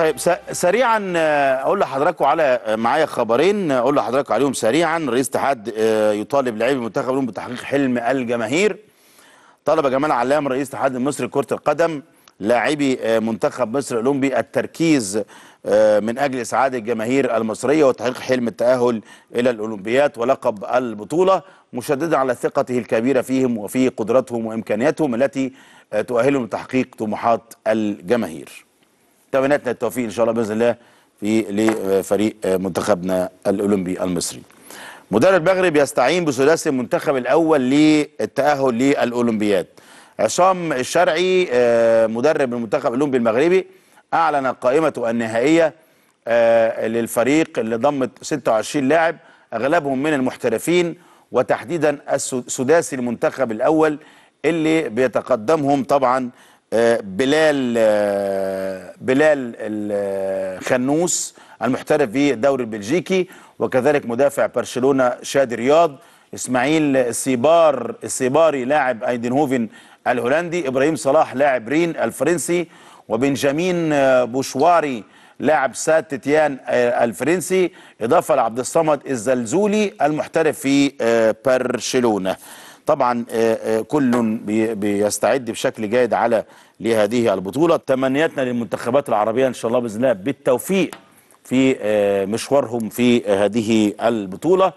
طيب سريعا آه، اقول لحضراتكم على آه، معايا خبرين آه، اقول لحضراتكم عليهم سريعا رئيس اتحاد يطالب لاعبي المنتخب الأولمبي بتحقيق حلم الجماهير طلب جمال علام رئيس اتحاد المصري لكره القدم لاعبي منتخب مصر الاولمبي التركيز من اجل اسعاد الجماهير المصريه وتحقيق حلم التاهل الى الاولمبيات ولقب البطوله مشددا على ثقته الكبيره فيهم وفي قدراتهم وامكانياتهم التي تؤهلهم لتحقيق طموحات الجماهير تمنياتنا التوفيق ان شاء الله باذن الله في لفريق منتخبنا الاولمبي المصري مدرب المغرب يستعين بثلاثي المنتخب الاول للتاهل للاولمبياد عصام الشرعي آه، مدرب المنتخب الاولمبي المغربي اعلن قائمته النهائيه آه، للفريق اللي ضمت 26 لاعب اغلبهم من المحترفين وتحديدا سداسي المنتخب الاول اللي بيتقدمهم طبعا بلال آه، بلال الخنوس المحترف في الدوري البلجيكي وكذلك مدافع برشلونه شادي رياض اسماعيل السيبار السيباري لاعب ايدنهوفن الهولندي ابراهيم صلاح لاعب رين الفرنسي وبنجامين آه، بوشواري لاعب سات تيتيان آه، الفرنسي اضافه لعبد الصمد الزلزولي المحترف في برشلونه طبعا آه، آه، كل بيستعد بشكل جيد على لهذه البطولة تمنياتنا للمنتخبات العربية إن شاء الله بإذن الله بالتوفيق في آه، مشوارهم في هذه البطولة